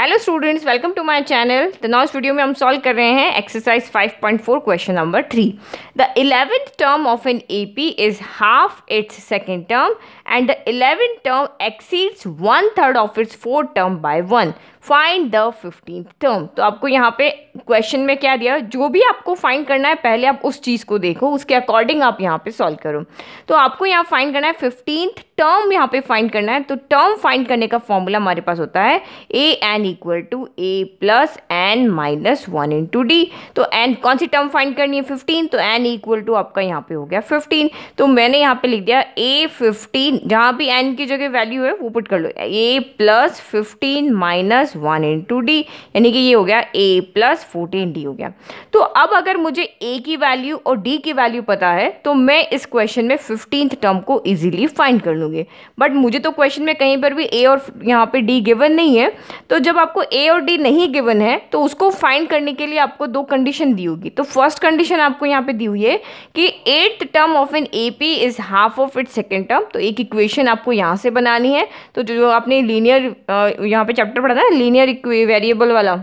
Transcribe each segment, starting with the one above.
hello students welcome to my channel the नॉस video में हम सॉल्व कर रहे हैं exercise 5.4 question number three the eleventh term of an AP is half its second term and the eleventh term exceeds one third of its four term by one find the fifteen term तो आपको यहाँ पे question में क्या दिया जो भी आपको फाइंड करना है पहले आप उस चीज़ को देखो उसके अकॉर्डिंग आप यहाँ पे सॉल्व करो तो आपको यहाँ फाइंड करना है फिफ्टीन टर्म यहाँ पे फाइंड करना है तो टर्म फाइंड करने का फॉर्मूला हमारे पास होता है A N equal to A plus N minus one into D तो एन कौन सी टर्म फाइंड करनी है फिफ्टीन तो एन इक्वल टू आपका यहाँ पे हो गया फिफ्टीन तो मैंने यहाँ पे लिख दिया ए फिफ्टीन जहाँ भी एन की जगह वैल्यू है वो पुट कर लो A plus fifteen minus one into D यानी कि ये हो गया ए प्लस फोर्टीन डी हो गया तो अब अगर मुझे ए की वैल्यू और डी की वैल्यू पता है तो मैं इस क्वेश्चन में फिफ्टीन टर्म को ईजिली फाइंड कर लूँगी बट मुझे तो क्वेश्चन में कहीं पर भी ए और यहाँ पर डी गिवन नहीं है तो जब आपको ए और डी नहीं गिवन है तो उसको फाइंड करने के लिए आपको दो कंडीशन दी होगी तो फर्स्ट कंडीशन आपको यहाँ पे दी हुई है कि eighth term of an A P is half of it second term तो एक इक्वेशन आपको यहाँ से बनानी है तो जो आपने लीनियर यहाँ पे चैप्टर पढ़ा था लीनियर वेरिएबल वाला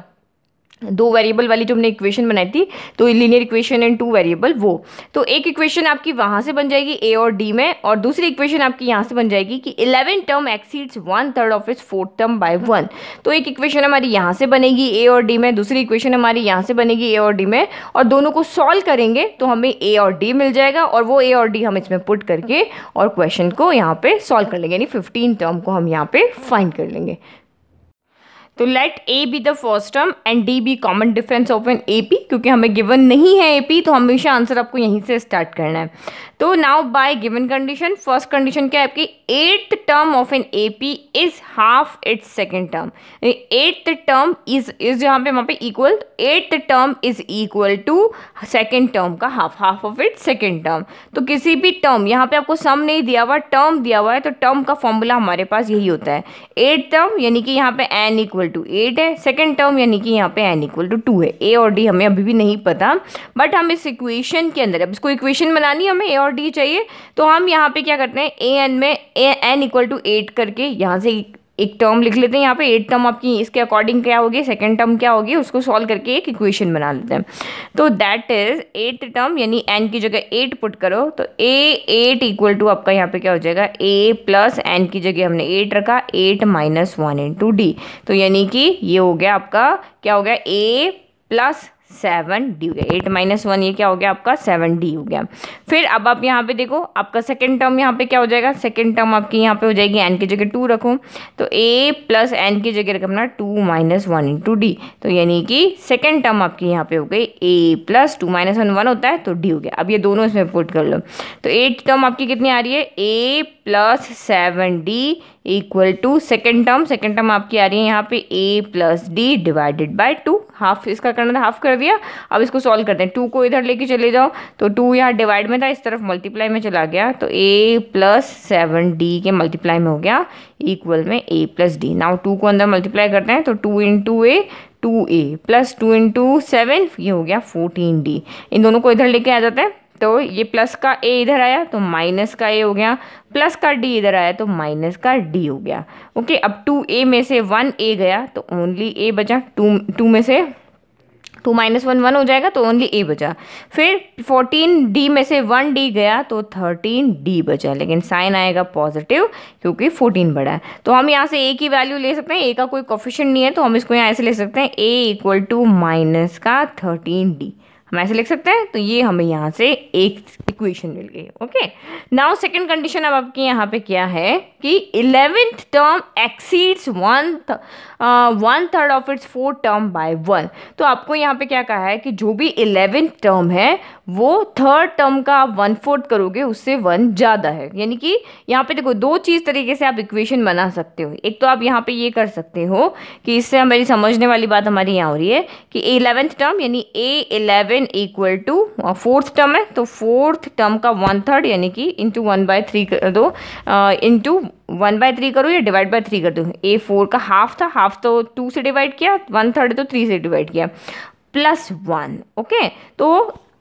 दो वेरिएबल वाली जो हमने इक्वेशन बनाई थी तो linear equation and two variable वो तो एक इक्वेशन आपकी वहाँ से बन जाएगी ए और डी में और दूसरी इक्वेशन आपकी यहाँ से बन जाएगी कि eleven term exceeds one third of its fourth term by one तो एक इक्वेशन हमारी यहाँ से बनेगी ए और डी में दूसरी इक्वेशन हमारी यहाँ से बनेगी ए और डी में और दोनों को सॉल्व करेंगे तो हमें ए और डी मिल जाएगा और वो ए और डी हम इसमें पुट करके और क्वेश्चन को यहाँ पर सॉल्व कर लेंगे यानी फिफ्टीन टर्म को हम यहाँ पर फाइन कर लेंगे So let A be the first term and D be common difference of an AP क्योंकि हमें गिवन नहीं है ए तो हमेशा आंसर आपको यहीं से स्टार्ट करना है तो now by given condition first condition क्या है आपकी eighth term of an A P is half its second term eighth term is is यहाँ पे वहाँ पे equal eighth term is equal to second term का half half of its second term तो किसी भी टर्म यहाँ पे आपको सम नहीं दिया हुआ टर्म दिया हुआ है तो टर्म का फॉर्मूला हमारे पास यही होता है एट टर्म यानी कि यहाँ पे एन इक्वल टू एट है सेकेंड टर्म यानी कि यहाँ पे एन इक्वल टू टू है ए और डी हमें अभी भी नहीं पता बट हम इस इक्वेशन के अंदर अब इसको इक्वेशन बनानी हमें ए और डी चाहिए तो हम यहाँ पे क्या करते हैं ए एन में A N equal to eight करके यहाँ से एक टर्म लिख लेते हैं यहाँ पे एट टर्म आपकी इसके अकॉर्डिंग क्या होगी सेकंड टर्म क्या होगी उसको सॉल्व करके एक इक्वेशन बना लेते हैं तो दैट इज एट टर्म यानी एन की जगह एट पुट करो तो ए एट इक्वल टू आपका यहाँ पे क्या हो जाएगा ए प्लस एन की जगह हमने एट रखा eight minus one into D तो यानी कि ये हो गया आपका क्या हो गया ए प्लस सेवन डी हो गया एट माइनस वन ये क्या हो गया आपका सेवन डी हो गया फिर अब आप यहाँ पे देखो आपका सेकेंड टर्म यहाँ पे क्या हो जाएगा सेकेंड टर्म आपकी यहाँ पे हो जाएगी एन की जगह टू रखो तो ए प्लस एन की जगह रखना two minus one into D तो यानी कि सेकेंड टर्म आपकी यहाँ पे हो गई A plus two minus one one होता है तो डी हो गया अब ये दोनों इसमें पुट कर लो तो एट टर्म आपकी कितनी आ रही है A plus seven D equal to second term second term आपकी आ रही है यहाँ पे A plus D divided by two half इसका करना था हाफ कर दिया अब इसको सॉल्व करते हैं टू को इधर लेके चले जाओ तो टू यहाँ डिवाइड में था इस तरफ मल्टीप्लाई में चला गया तो ए प्लस सेवन डी के मल्टीप्लाई में हो गया इक्वल में A plus D now two को अंदर मल्टीप्लाई करते हैं तो two into A two A plus two into seven ये हो गया फोर्टीन डी इन दोनों को इधर लेके आ जाते हैं तो ये प्लस का ए इधर आया तो माइनस का ए हो गया प्लस का डी इधर आया तो माइनस का डी हो गया ओके अब टू ए में से वन ए गया तो ओनली ए बचा टू टू में से टू माइनस वन वन हो जाएगा तो ओनली ए बचा फिर फोर्टीन डी में से वन डी गया तो थर्टीन डी बचा लेकिन साइन आएगा पॉजिटिव क्योंकि फोर्टीन बड़ा है तो हम यहाँ से ए की वैल्यू ले सकते हैं ए का कोई कॉफिशन नहीं है तो हम इसको यहाँ ऐसे ले सकते हैं ए इक्वल टू माइनस का थर्टीन डी हम ऐसे लिख सकते हैं तो ये हमें यहाँ से एक इक्वेशन मिल गई ओके नाउ सेकंड कंडीशन अब आपकी यहाँ पे क्या है कि eleventh term exceeds one one third of its four term by one तो आपको यहाँ पे क्या कहा है कि जो भी इलेवेंथ टर्म है वो थर्ड टर्म का आप वन फोर्थ करोगे उससे वन ज़्यादा है यानी कि यहाँ पे देखो दो चीज़ तरीके से आप इक्वेशन बना सकते हो एक तो आप यहाँ पे ये कर सकते हो कि इससे हमारी समझने वाली बात हमारी यहाँ हो रही है कि इलेवेंथ टर्म यानी A eleven seven equal to fourth term है तो फोर्थ टर्म का वन थर्ड यानी कि इंटू वन बाय थ्री कर दो इंटू वन बाय थ्री करो या डिवाइड बाय थ्री कर दो ए फोर का हाफ था हाफ तो टू से डिवाइड किया वन थर्ड तो थ्री से डिवाइड किया प्लस वन ओके तो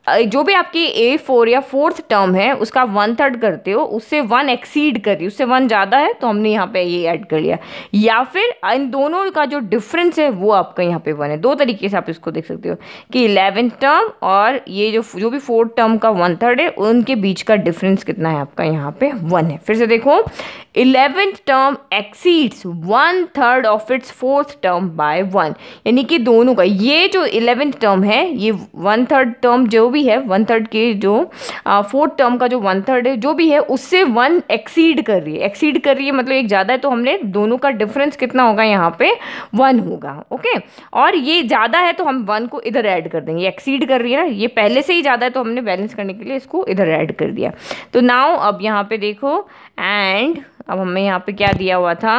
जो भी आपकी ए फोर या फोर्थ टर्म है उसका वन थर्ड करते हो उससे वन एक्सीड करी उससे वन ज़्यादा है तो हमने यहाँ पे ये ऐड कर लिया या फिर इन दोनों का जो डिफरेंस है वो आपका यहाँ पे वन है दो तरीके से आप इसको देख सकते हो कि इलेवेंथ टर्म और ये जो जो भी फोर्थ टर्म का वन थर्ड है उनके बीच का डिफरेंस कितना है आपका यहाँ पे वन है फिर से देखो eleventh term exceeds one third of its fourth term by one यानी कि दोनों का ये जो इलेवेंथ टर्म है ये वन थर्ड टर्म जो भी है वन थर्ड के जो फोर्थ टर्म का जो वन थर्ड है जो भी है उससे वन एक्सीड कर रही है एक्सीड कर रही है मतलब एक ज़्यादा है तो हमने दोनों का डिफरेंस कितना होगा यहाँ पे वन होगा ओके और ये ज़्यादा है तो हम वन को इधर ऐड कर देंगे एक्सीड कर रही है ना ये पहले से ही ज़्यादा है तो हमने बैलेंस करने के लिए इसको इधर ऐड कर दिया तो नाव अब यहाँ पे देखो एंड अब हमें यहाँ पे क्या दिया हुआ था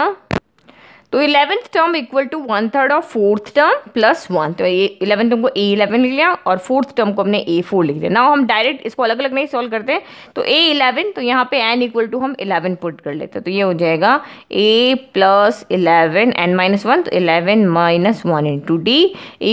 तो eleventh term equal to one third of fourth term plus one तो ये इलेवन टर्म को ए इलेवन लिख लिया और फोर्थ टर्म को हमने ए फोर लिख लिया ना हम डायरेक्ट इसको अलग अलग नहीं सॉल्व करते तो ए इलेवन तो यहाँ पे एन इक्वल टू हम इलेवन पुट कर लेते हैं तो ये हो जाएगा a plus eleven n minus one तो eleven minus one two d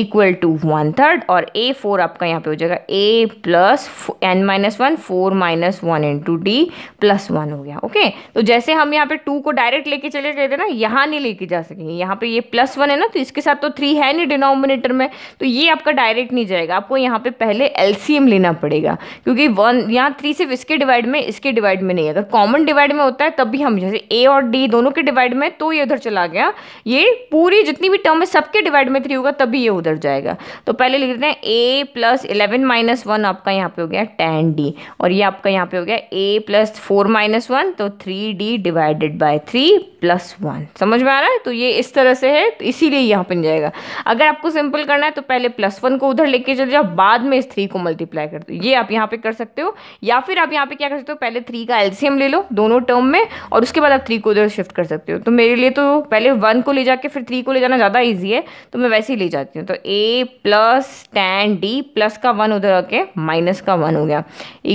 equal to one third और ए फोर आपका यहाँ पे हो जाएगा a plus N minus one four minus one into d plus one हो गया ओके तो जैसे हम यहाँ पे टू को डायरेक्ट लेके चले गए थे ना यहाँ नहीं लेके जा सके यहाँ पे ये प्लस वन है ना तो इसके साथ तो थ्री है नहीं डिनोमिनेटर में तो ये आपका डायरेक्ट नहीं जाएगा आपको यहाँ पे पहले एलसीएम लेना पड़ेगा क्योंकि वन यहाँ थ्री सिर्फ इसके डिवाइड में इसके डिवाइड में नहीं अगर कॉमन डिवाइड में होता है तब भी हम जैसे ए और डी दोनों के डिवाइड में तो ये उधर चला गया ये पूरी जितनी भी टर्म है सबके डिवाइड में थ्री होगा तभी ये उधर जाएगा तो पहले लिख देते हैं a plus eleven minus one आपका यहाँ पे हो गया टेन डी और ये आपका यहाँ पे हो गया a plus four minus one तो three d divided by three plus one समझ में आ रहा है है तो ये इस तरह से है तो इसीलिए यहाँ बन जाएगा अगर आपको सिंपल करना है तो पहले प्लस वन को उधर लेके चले जाओ बाद में इस थ्री को मल्टीप्लाई कर दो ये आप यहाँ पे कर सकते हो या फिर आप यहाँ पे क्या कर सकते हो पहले थ्री का एल्सियम ले लो दोनों टर्म में और उसके बाद आप थ्री को उधर शिफ्ट कर सकते हो तो मेरे लिए तो पहले वन को ले जाके फिर थ्री को ले जाना ज़्यादा ईजी है तो मैं वैसे ही ले जाती हूँ तो ए प्लस टेन डी प्लस का वन उधर आके माइनस का वन हो गया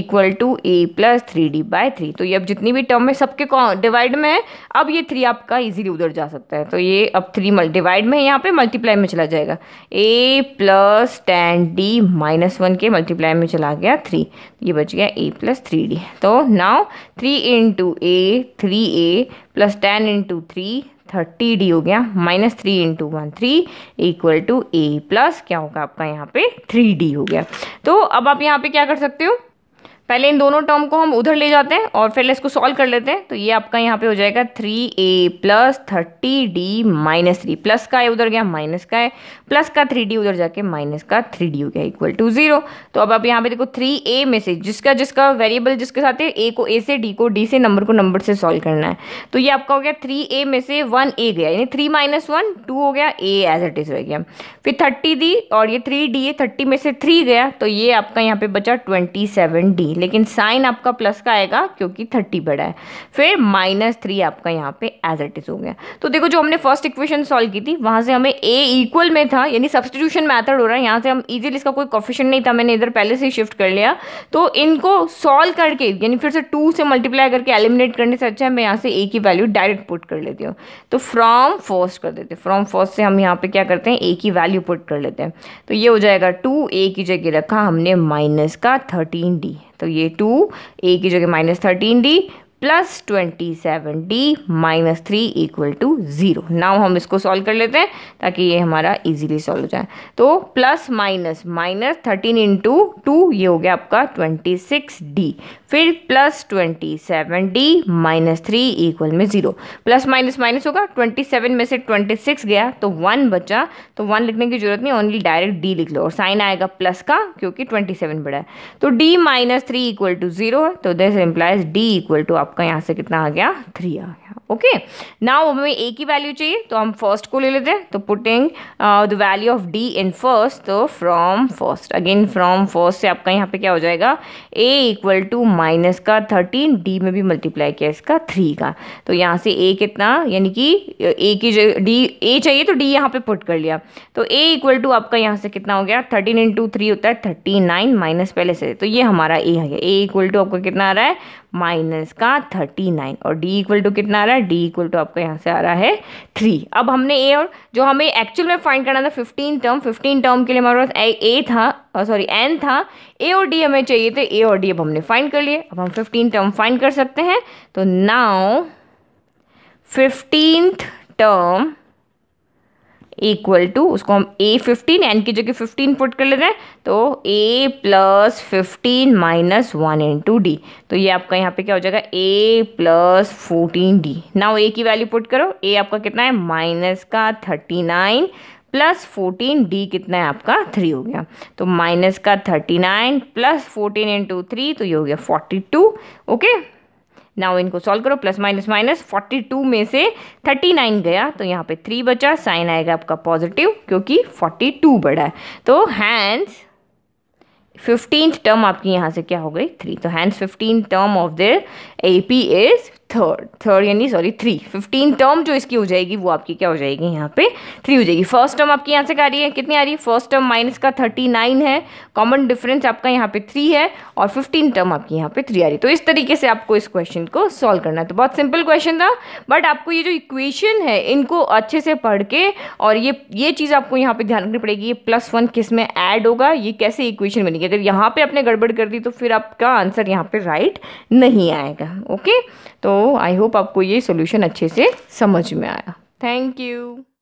equal to A plus three d by three तो ये अब जितनी भी टर्म है सबके डिवाइड में है अब ये थ्री आपका इजीली उधर जा सकता है सकता है तो ये अब थ्री मल्टी डिवाइड में यहाँ पे मल्टीप्लाई में चला जाएगा a plus ten d minus one के मल्टीप्लाई में चला गया थ्री ये बच गया ए प्लस थ्री डी तो now three into a three a plus ten into three thirty d हो गया minus three into one three equal to A plus क्या होगा आपका यहाँ पे थ्री डी हो गया तो अब आप यहाँ पे क्या कर सकते हो पहले इन दोनों टर्म को हम उधर ले जाते हैं और फिर इसको सॉल्व कर लेते हैं तो ये आपका यहाँ पे हो जाएगा three a plus thirty d minus three plus का है उधर गया माइनस का है प्लस का थ्री डी उधर जाके माइनस का थ्री डी हो गया इक्वल टू जीरो तो अब आप यहाँ पे देखो थ्री ए में से जिसका जिसका वेरिएबल जिसके साथ है ए को ए से डी को डी से नंबर को नंबर से सॉल्व करना है तो ये आपका हो गया थ्री ए में से वन ए गया यानी थ्री माइनस वन टू हो गया ए एज इट इज रह गया फिर थर्टी दी और ये थ्री डी ए थर्टी में से थ्री गया तो ये आपका यहाँ पे बचा ट्वेंटी सेवन डी लेकिन साइन आपका प्लस का आएगा क्योंकि थर्टी बड़ा है फिर माइनस थ्री आपका यहाँ पे एज इट इज़ हो गया तो देखो जो हमने फर्स्ट इक्वेशन सॉल्व की थी वहाँ से हमें ए इक्वल में था यानी सब्सटीट्यूशन मैथड हो रहा है यहाँ से हम ईजिली इसका कोई कॉफिशन नहीं था मैंने इधर पहले से ही शिफ्ट कर लिया तो इनको सॉल्व करके यानी फिर से टू से मल्टीप्लाई करके एलिमिनेट करने से अच्छा है मैं यहाँ से ए की वैल्यू डायरेक्ट पुट कर लेती हूँ तो फ्रॉम फर्स्ट कर देते फ्रॉम फर्स्ट से हम यहाँ पर क्या करते हैं ए की वैल्यू पुट कर लेते हैं तो ये हो जाएगा टू ए की जगह रखा हमने माइनस का थर्टीन डी तो ये टू ए की जगह minus thirteen d plus twenty seven d minus three equal to zero now हम इसको सॉल्व कर लेते हैं ताकि ये हमारा इजीली सॉल्व हो जाए तो plus minus minus thirteen into two ये हो गया आपका ट्वेंटी सिक्स डी फिर plus twenty seven d minus three equal में ज़ीरो प्लस माइनस माइनस होगा ट्वेंटी सेवन में से ट्वेंटी सिक्स गया तो वन बचा तो वन लिखने की जरूरत नहीं ओनली डायरेक्ट डी लिख लो और साइन आएगा प्लस का क्योंकि ट्वेंटी सेवन बड़ा है तो d minus three equal to zero है तो this implies d equal to आपका यहाँ से कितना आ गया थ्री आ गया था ओके नाउ हमें ए की वैल्यू चाहिए तो हम फर्स्ट को ले लेते हैं तो putting the value of d in first तो from first again from first से आपका यहाँ पे क्या हो जाएगा ए इक्वल टू माइनस का थर्टीन डी में भी मल्टीप्लाई किया इसका थ्री का तो यहाँ से ए कितना यानी कि ए uh, की डी ए चाहिए तो डी यहाँ पे पुट कर लिया तो ए इक्वल टू आपका यहाँ से कितना हो गया थर्टीन इंटू थ्री होता है थर्टी नाइन माइनस पहले से तो ये हमारा ए है ए इक्वल टू आपका कितना आ रहा है माइनस का थर्टी नाइन और डी इक्वल टू कितना आ रहा है डी इक्वल टू आपका यहाँ से आ रहा है थ्री अब हमने ए और जो हमें एक्चुअल में फाइंड करना था फिफ्टीन टर्म फिफ्टीन टर्म के लिए हमारे पास ए था सॉरी एन था ए और डी हमें चाहिए थे ए और डी अब हमने फाइंड कर लिए अब हम फिफ्टीन टर्म फाइंड कर सकते हैं तो now fifteen term equal to उसको हम ए फिफ्टीन एन की जगह फिफ्टीन पुट कर लेते हैं तो ए plus fifteen minus one into D तो ये आपका यहाँ पे क्या हो जाएगा a plus fourteen d now a की वैल्यू पुट करो ए आपका कितना है माइनस का thirty nine plus fourteen d कितना है आपका थ्री हो गया तो माइनस का thirty nine plus fourteen into three तो ये हो गया फोर्टी टू ओके नाउ इनको सॉल्व करो plus minus minus forty two में से थर्टी नाइन गया तो यहाँ पे थ्री बचा साइन आएगा आपका पॉजिटिव क्योंकि फोर्टी टू बड़ा है तो हैंड्स फिफ्टींथ टर्म आपकी यहाँ से क्या हो गई थ्री तो hence fifteen term of there A P is third third यानी सॉरी थ्री फिफ्टीन टर्म जो इसकी हो जाएगी वो आपकी क्या हो जाएगी यहाँ पे थ्री हो जाएगी फर्स्ट टर्म आपकी यहाँ से क्या आ रही है कितनी आ रही है फर्स्ट टर्म माइनस का थर्टी नाइन है कॉमन डिफरेंस आपका यहाँ पे थ्री है और फिफ्टीन टर्म आपकी यहाँ पे थ्री आ रही है तो इस तरीके से आपको इस क्वेश्चन को सॉल्व करना है तो बहुत सिंपल क्वेश्चन था बट आपको ये जो इक्वेशन है इनको अच्छे से पढ़ के और ये ये चीज़ आपको यहाँ पे ध्यान रखनी पड़ेगी ये प्लस वन किस में ऐड होगा ये कैसे इक्वेशन बनेगी अगर यहाँ पर आपने गड़बड़ कर दी तो फिर आपका आंसर यहाँ पे राइट नहीं आएगा ओके तो आई होप आपको ये सोल्यूशन अच्छे से समझ में आया थैंक यू